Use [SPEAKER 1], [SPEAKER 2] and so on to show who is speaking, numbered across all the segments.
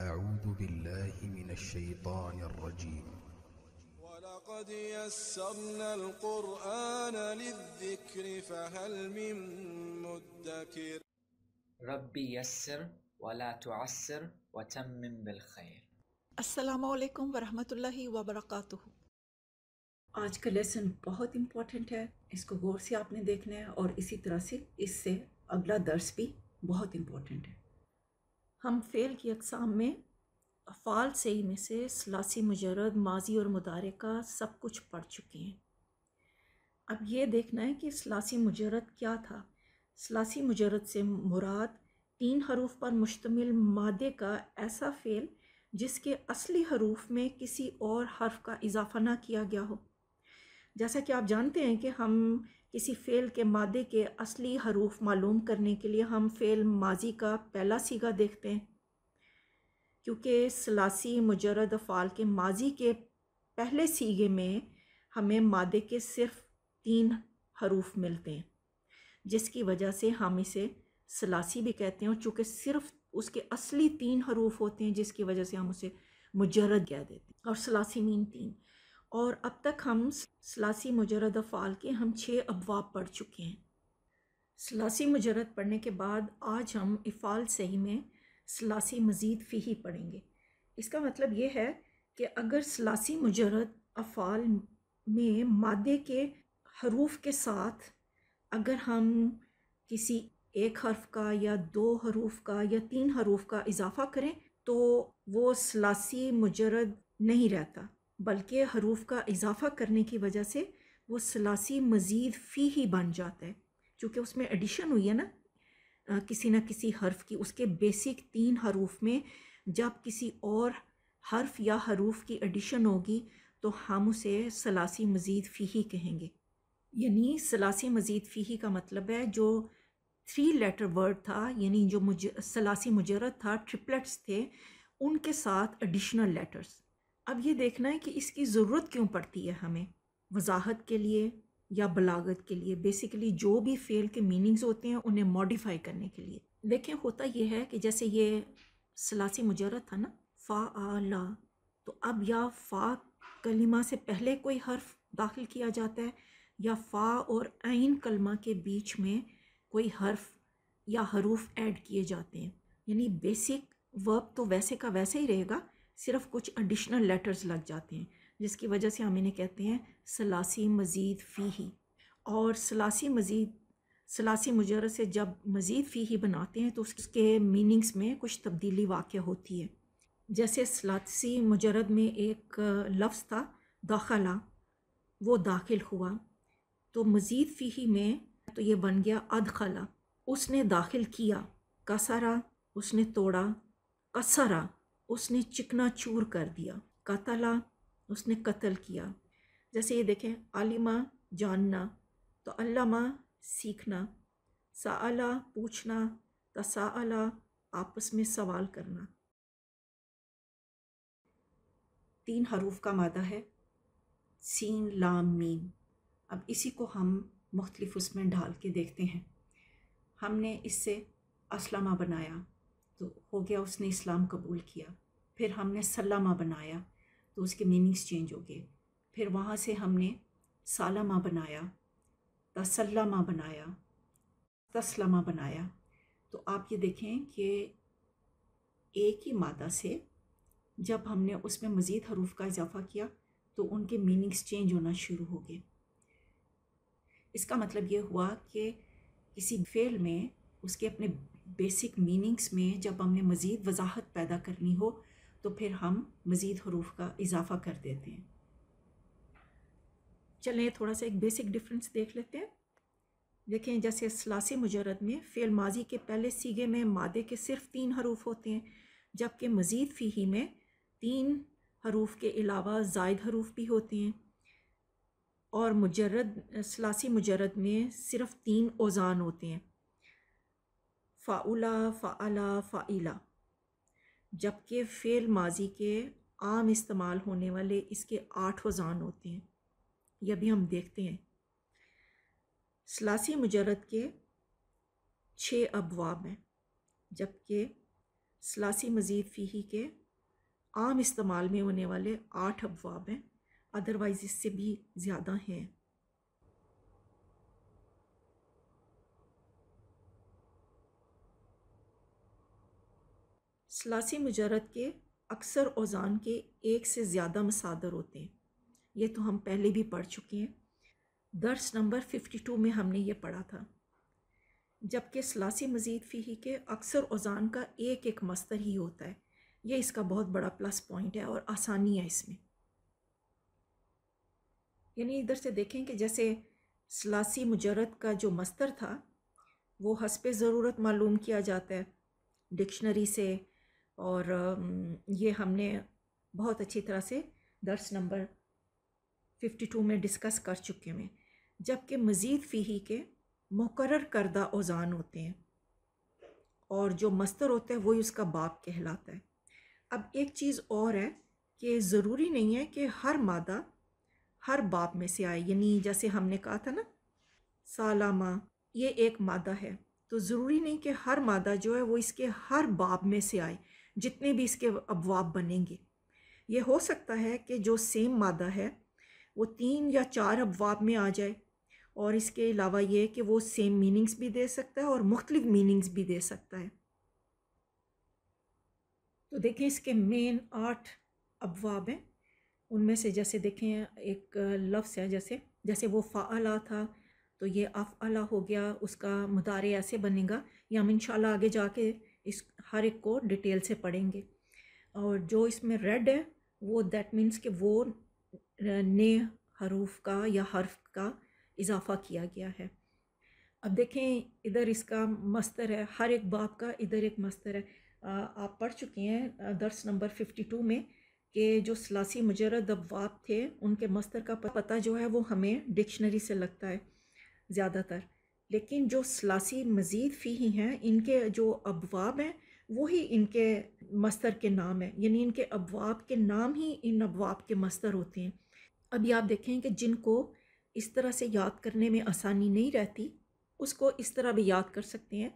[SPEAKER 1] أعوذ بالله من الشيطان الرجيم ولقد يسرنا القرآن للذكر فهل من مدكر ربي يسر ولا تعسر وتمم بالخير السلام عليكم ورحمة الله وبركاته आज का लेसन बहुत इम्पॉर्टेंट है इसको गौर से आपने देखना है और इसी तरह से इससे अगला दर्स भी बहुत इम्पॉर्टेंट है ہم فعل کی اقسام میں افعال سے ہی میں سے سلاسی مجرد ماضی اور مدارے کا سب کچھ پڑھ چکے ہیں اب یہ دیکھنا ہے کہ سلاسی مجرد کیا تھا سلاسی مجرد سے مراد تین حروف پر مشتمل مادے کا ایسا فعل جس کے اصلی حروف میں کسی اور حرف کا اضافہ نہ کیا گیا ہو جیسا کہ آپ جانتے ہیں کہ ہم کسی فعل کے مادے کے اصلی حروف معلوم کرنے کے لیے ہم فعل ماضی کا پہلا سیگا دیکھتے ہیں کیونکہ سلاسی مجرد افعال کے ماضی کے پہلے سیگے میں ہمیں مادے کے صرف تین حروف ملتے ہیں جس کی وجہ سے ہم اسے سلاسی بھی کہتے ہیں چونکہ صرف اس کے اصلی تین حروف ہوتے ہیں جس کی وجہ سے ہم اسے مجرد کہہ دیتے ہیں اور سلاسی مین تین اور اب تک ہم سلاسی مجرد افعال کے ہم چھ ابواب پڑھ چکے ہیں سلاسی مجرد پڑھنے کے بعد آج ہم افعال صحیح میں سلاسی مزید فی ہی پڑھیں گے اس کا مطلب یہ ہے کہ اگر سلاسی مجرد افعال میں مادے کے حروف کے ساتھ اگر ہم کسی ایک حرف کا یا دو حروف کا یا تین حروف کا اضافہ کریں تو وہ سلاسی مجرد نہیں رہتا بلکہ حروف کا اضافہ کرنے کی وجہ سے وہ سلاسی مزید فی ہی بن جاتا ہے چونکہ اس میں ایڈیشن ہوئی ہے نا کسی نہ کسی حرف کی اس کے بیسک تین حروف میں جب کسی اور حرف یا حروف کی ایڈیشن ہوگی تو ہم اسے سلاسی مزید فی ہی کہیں گے یعنی سلاسی مزید فی ہی کا مطلب ہے جو تھری لیٹر ورڈ تھا یعنی جو سلاسی مجرد تھا ٹرپلیٹس تھے ان کے ساتھ ایڈیشنل لیٹرس اب یہ دیکھنا ہے کہ اس کی ضرورت کیوں پڑتی ہے ہمیں وضاحت کے لیے یا بلاغت کے لیے بیسیکلی جو بھی فیل کے میننگز ہوتے ہیں انہیں ماڈیفائی کرنے کے لیے دیکھیں ہوتا یہ ہے کہ جیسے یہ سلاسی مجرد تھا نا فا آ لا تو اب یا فا کلمہ سے پہلے کوئی حرف داخل کیا جاتا ہے یا فا اور عین کلمہ کے بیچ میں کوئی حرف یا حروف ایڈ کیے جاتے ہیں یعنی بیسک ورب تو ویسے کا ویسے ہی رہے گا صرف کچھ ایڈیشنل لیٹرز لگ جاتے ہیں جس کی وجہ سے ہم انہیں کہتے ہیں سلاسی مزید فی ہی اور سلاسی مزید سلاسی مجرد سے جب مزید فی ہی بناتے ہیں تو اس کے میننگز میں کچھ تبدیلی واقع ہوتی ہے جیسے سلاسی مجرد میں ایک لفظ تھا داخلہ وہ داخل ہوا تو مزید فی ہی میں تو یہ بن گیا ادخلا اس نے داخل کیا کسرا اس نے توڑا کسرا اس نے چکنا چور کر دیا قتلا اس نے قتل کیا جیسے یہ دیکھیں عالمہ جاننا تو علامہ سیکھنا سا پوچھنا تسا آپس میں سوال کرنا تین حروف کا مادہ ہے سین لام میم اب اسی کو ہم مختلف اس میں ڈھال کے دیکھتے ہیں ہم نے اس سے اسلمہ بنایا تو ہو گیا اس نے اسلام قبول کیا پھر ہم نے سلامہ بنایا تو اس کے میننگز چینج ہو گئے پھر وہاں سے ہم نے سالامہ بنایا تسلامہ بنایا تسلامہ بنایا تو آپ یہ دیکھیں کہ ایک ہی مادہ سے جب ہم نے اس میں مزید حروف کا اضافہ کیا تو ان کے میننگز چینج ہونا شروع ہو گئے اس کا مطلب یہ ہوا کہ کسی فیل میں اس کے اپنے بیسک میننگس میں جب ہم نے مزید وضاحت پیدا کرنی ہو تو پھر ہم مزید حروف کا اضافہ کر دیتے ہیں چلیں تھوڑا سا ایک بیسک ڈفرینس دیکھ لیتے ہیں دیکھیں جیسے سلاسی مجرد میں فعل ماضی کے پہلے سیگے میں مادے کے صرف تین حروف ہوتے ہیں جبکہ مزید فی میں تین حروف کے علاوہ زائد حروف بھی ہوتے ہیں اور مجرد سلاسی مجرد میں صرف تین اوزان ہوتے ہیں فعلا فعلا فعلا جب فعل ماضی کے عام استعمال ہونے والے اس کے آٹھ وزان ہوتے ہیں یہ بھی ہم دیکھتے ہیں سلاسی مجرد کے چھ ابواب ہیں جبکہ سلاسی مزید فیہی کے عام استعمال میں ہونے والے آٹھ ابواب ہیں ادروائز اس سے بھی زیادہ ہیں سلاسی مجرد کے اکثر اوزان کے ایک سے زیادہ مصادر ہوتے ہیں یہ تو ہم پہلے بھی پڑھ چکے ہیں درس نمبر 52 میں ہم نے یہ پڑھا تھا جبکہ سلاسی مزید فی ہی کے اکثر اوزان کا ایک ایک مستر ہی ہوتا ہے یہ اس کا بہت بڑا پلس پوائنٹ ہے اور آسانی ہے اس میں یعنی ادھر سے دیکھیں کہ جیسے سلاسی مجرد کا جو مستر تھا وہ حسب ضرورت معلوم کیا جاتا ہے ڈکشنری سے اور یہ ہم نے بہت اچھی طرح سے درس نمبر ففٹی ٹو میں ڈسکس کر چکے ہیں جبکہ مزید فی کے مقرر کردہ اوزان ہوتے ہیں اور جو مستر ہوتا ہے وہی اس کا باپ کہلاتا ہے اب ایک چیز اور ہے کہ ضروری نہیں ہے کہ ہر مادہ ہر باپ میں سے آئے یعنی جیسے ہم نے کہا تھا نا سالامہ یہ ایک مادہ ہے تو ضروری نہیں کہ ہر مادہ جو ہے وہ اس کے ہر باب میں سے آئے جتنے بھی اس کے ابواب بنیں گے یہ ہو سکتا ہے کہ جو سیم مادہ ہے وہ تین یا چار ابواب میں آ جائے اور اس کے علاوہ یہ کہ وہ سیم میننگز بھی دے سکتا ہے اور مختلف میننگز بھی دے سکتا ہے تو دیکھیں اس کے مین آٹھ ابواب ہیں ان میں سے جیسے دیکھیں ایک لفظ ہے جیسے جیسے وہ فا تھا تو یہ اف ہو گیا اس کا مدارے ایسے بنے گا یا ہم انشاءاللہ آگے جا کے اس ہر ایک کو ڈیٹیل سے پڑھیں گے اور جو اس میں ریڈ ہے وہ دیٹ مینس کہ وہ نئے حروف کا یا حرف کا اضافہ کیا گیا ہے اب دیکھیں ادھر اس کا مستر ہے ہر ایک باپ کا ادھر ایک مستر ہے آپ پڑھ چکے ہیں درس نمبر ففٹی ٹو میں کہ جو سلاسی مجرد اب باپ تھے ان کے مستر کا پتہ جو ہے وہ ہمیں ڈکشنری سے لگتا ہے زیادہ تر لیکن جو سلاسی مزید فی ہی ہیں ان کے جو ابواب ہیں وہی ان کے مستر کے نام ہیں یعنی ان کے ابواب کے نام ہی ان ابواب کے مستر ہوتے ہیں ابھی آپ دیکھیں کہ جن کو اس طرح سے یاد کرنے میں آسانی نہیں رہتی اس کو اس طرح بھی یاد کر سکتے ہیں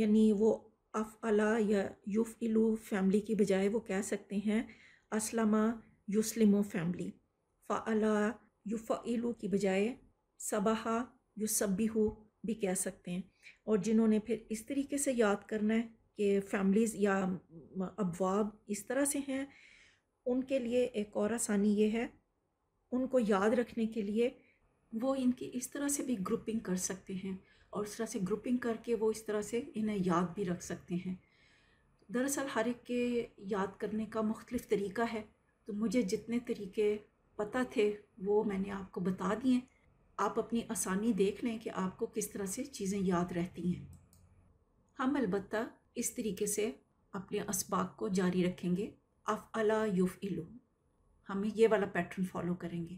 [SPEAKER 1] یعنی وہ افعلا یا یوف الو فیملی کی بجائے وہ کہہ سکتے ہیں اسلمہ یوسلم و فیملی فعلا یوف الو کی بجائے یوسبی ہو بھی کہہ سکتے ہیں اور جنہوں نے پھر اس طریقے سے یاد کرنا ہے کہ فیملیز یا ابواب اس طرح سے ہیں ان کے لیے ایک اور آسانی یہ ہے ان کو یاد رکھنے کے لیے وہ ان کی اس طرح سے بھی گروپنگ کر سکتے ہیں اور اس طرح سے گروپنگ کر کے وہ اس طرح سے انہیں یاد بھی رکھ سکتے ہیں دراصل ہر ایک کے یاد کرنے کا مختلف طریقہ ہے تو مجھے جتنے طریقے پتہ تھے وہ میں نے آپ کو بتا دیے آپ اپنی آسانی دیکھ لیں کہ آپ کو کس طرح سے چیزیں یاد رہتی ہیں ہم البتہ اس طریقے سے اپنے اسباق کو جاری رکھیں گے اف یوف الو ہم یہ والا پیٹرن فالو کریں گے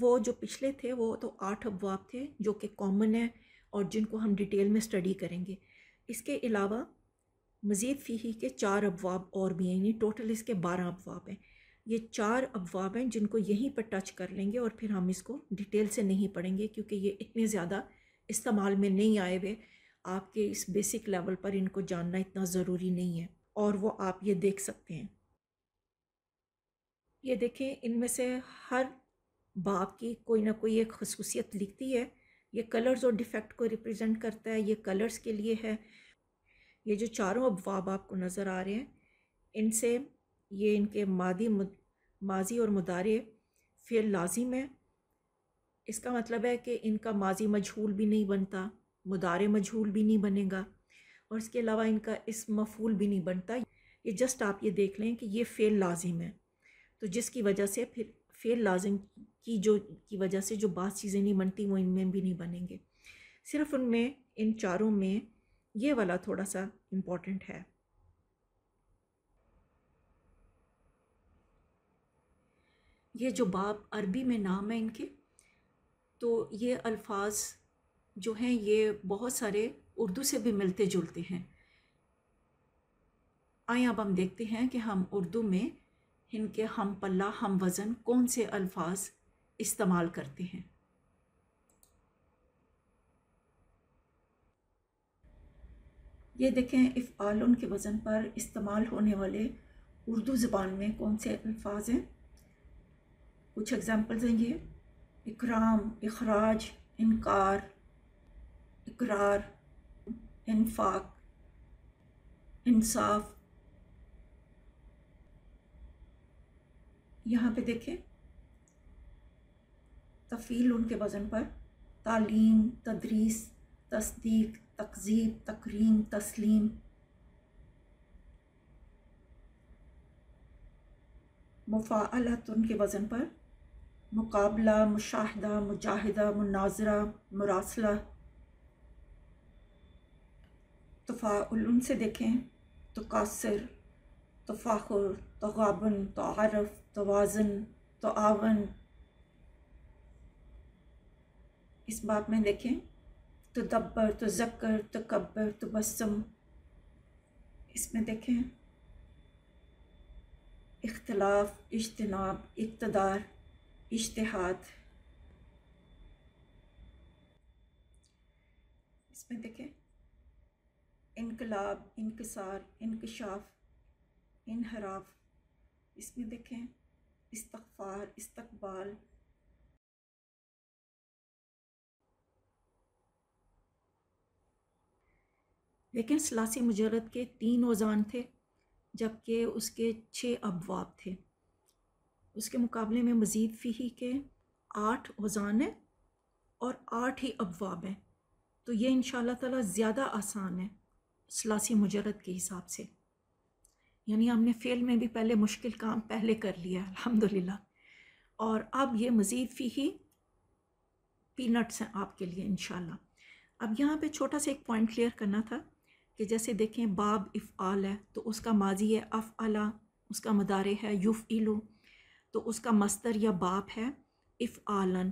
[SPEAKER 1] وہ جو پچھلے تھے وہ تو آٹھ ابواب تھے جو کہ کامن ہیں اور جن کو ہم ڈیٹیل میں اسٹڈی کریں گے اس کے علاوہ مزید فی ہی کے چار ابواب اور بھی ہیں یعنی ٹوٹل اس کے بارہ ابواب ہیں یہ چار ابواب ہیں جن کو یہیں پر ٹچ کر لیں گے اور پھر ہم اس کو ڈیٹیل سے نہیں پڑھیں گے کیونکہ یہ اتنے زیادہ استعمال میں نہیں آئے ہوئے آپ کے اس بیسک لیول پر ان کو جاننا اتنا ضروری نہیں ہے اور وہ آپ یہ دیکھ سکتے ہیں یہ دیکھیں ان میں سے ہر باپ کی کوئی نہ کوئی ایک خصوصیت لکھتی ہے یہ کلرز اور ڈیفیکٹ کو ریپرزینٹ کرتا ہے یہ کلرز کے لیے ہے یہ جو چاروں ابواب آپ کو نظر آ رہے ہیں ان سے یہ ان کے مادی ماضی اور مدارے فعل لازم ہے اس کا مطلب ہے کہ ان کا ماضی مجھول بھی نہیں بنتا مدارے مجھول بھی نہیں بنے گا اور اس کے علاوہ ان کا اسم مفول بھی نہیں بنتا یہ جسٹ آپ یہ دیکھ لیں کہ یہ فعل لازم ہے تو جس کی وجہ سے پھر فعل لازم کی جو کی وجہ سے جو بعض چیزیں نہیں بنتی وہ ان میں بھی نہیں بنیں گے صرف ان میں ان چاروں میں یہ والا تھوڑا سا امپورٹنٹ ہے یہ جو باب عربی میں نام ہے ان کے تو یہ الفاظ جو ہیں یہ بہت سارے اردو سے بھی ملتے جلتے ہیں آئیں اب ہم دیکھتے ہیں کہ ہم اردو میں ان کے ہم پلہ ہم وزن کون سے الفاظ استعمال کرتے ہیں یہ دیکھیں افعال ان کے وزن پر استعمال ہونے والے اردو زبان میں کون سے الفاظ ہیں کچھ اگزامپل دیں گے اکرام اخراج انکار اقرار انفاق انصاف یہاں پہ دیکھیں تفیل ان کے وزن پر تعلیم تدریس تصدیق تقزیب تقریم تسلیم مفاعلت ان کے وزن پر مقابلہ مشاہدہ مجاہدہ مناظرہ مراسلہ تفاعل ان سے دیکھیں تقاصر تفاخر تغابن تعارف توازن تعاون اس بات میں دیکھیں تدبر تذکر تکبر تبسم اس میں دیکھیں اختلاف اجتناب اقتدار اشتہاد اس میں دیکھیں انقلاب انکسار انکشاف انحراف اس میں دیکھیں استغفار استقبال لیکن سلاسی مجرد کے تین اوزان تھے جبکہ اس کے چھ ابواب تھے اس کے مقابلے میں مزید فی کے آٹھ اوزان ہیں اور آٹھ ہی ابواب ہیں تو یہ ان شاء اللہ تعالی زیادہ آسان ہے سلاسی مجرد کے حساب سے یعنی ہم نے فیل میں بھی پہلے مشکل کام پہلے کر لیا ہے الحمد للہ اور اب یہ مزید فی ہی پینٹس ہیں آپ کے لیے انشاءاللہ اب یہاں پہ چھوٹا سا ایک پوائنٹ کلیئر کرنا تھا کہ جیسے دیکھیں باب افعال ہے تو اس کا ماضی ہے اف اس کا مدارے ہے یوف ایلو تو اس کا مستر یا باپ ہے اف آلن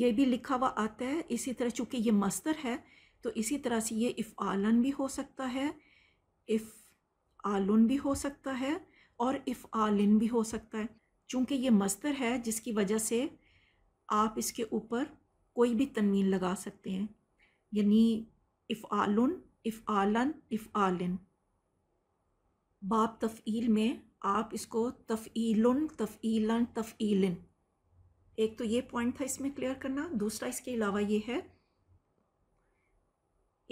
[SPEAKER 1] یہ بھی لکھا ہوا آتا ہے اسی طرح چونکہ یہ مستر ہے تو اسی طرح سے یہ اف آلن بھی ہو سکتا ہے اف آلن بھی ہو سکتا ہے اور اف آلن بھی ہو سکتا ہے چونکہ یہ مستر ہے جس کی وجہ سے آپ اس کے اوپر کوئی بھی تنوین لگا سکتے ہیں یعنی اف آلن اف آلن اف آلن باپ تفعیل میں آپ اس کو تفعیلن تفعیلن تفعیلن ایک تو یہ پوائنٹ تھا اس میں کلیئر کرنا دوسرا اس کے علاوہ یہ ہے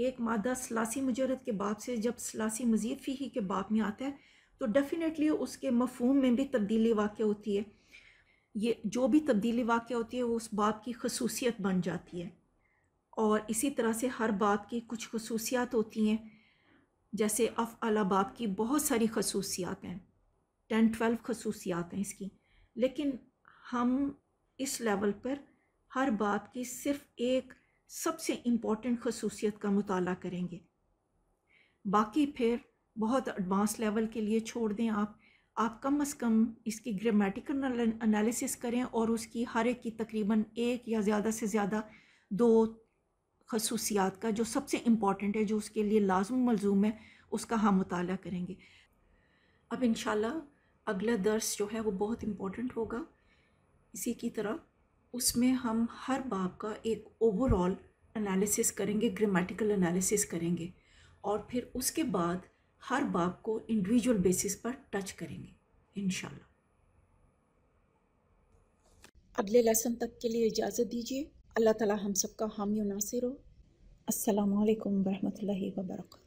[SPEAKER 1] ایک مادہ سلاسی مجرد کے باپ سے جب سلاسی مزید فی ہی کے باپ میں آتا ہے تو ڈیفینیٹلی اس کے مفہوم میں بھی تبدیلی واقع ہوتی ہے یہ جو بھی تبدیلی واقع ہوتی ہے وہ اس بات کی خصوصیت بن جاتی ہے اور اسی طرح سے ہر بات کی کچھ خصوصیات ہوتی ہیں جیسے اف الا باپ کی بہت ساری خصوصیات ہیں ٹین ٹویلو خصوصیات ہیں اس کی لیکن ہم اس لیول پر ہر بات کی صرف ایک سب سے امپورٹنٹ خصوصیت کا مطالعہ کریں گے باقی پھر بہت ایڈوانس لیول کے لیے چھوڑ دیں آپ آپ کم از کم اس کی گرامیٹیکل انالیسس کریں اور اس کی ہر ایک کی تقریباً ایک یا زیادہ سے زیادہ دو خصوصیات کا جو سب سے امپورٹنٹ ہے جو اس کے لیے لازم ملزوم ہے اس کا ہم مطالعہ کریں گے اب انشاءاللہ اگلا درس جو ہے وہ بہت امپورٹنٹ ہوگا اسی کی طرح اس میں ہم ہر باپ کا ایک اوور آل کریں گے گرامیٹیکل انالیسس کریں گے اور پھر اس کے بعد ہر باپ کو انڈیویجول بیسس پر ٹچ کریں گے انشاءاللہ اگلے لیسن تک کے لیے اجازت دیجیے اللہ تعالی ہم سب کا حامی و ناصر ہو السلام علیکم ورحمۃ اللہ وبرکاتہ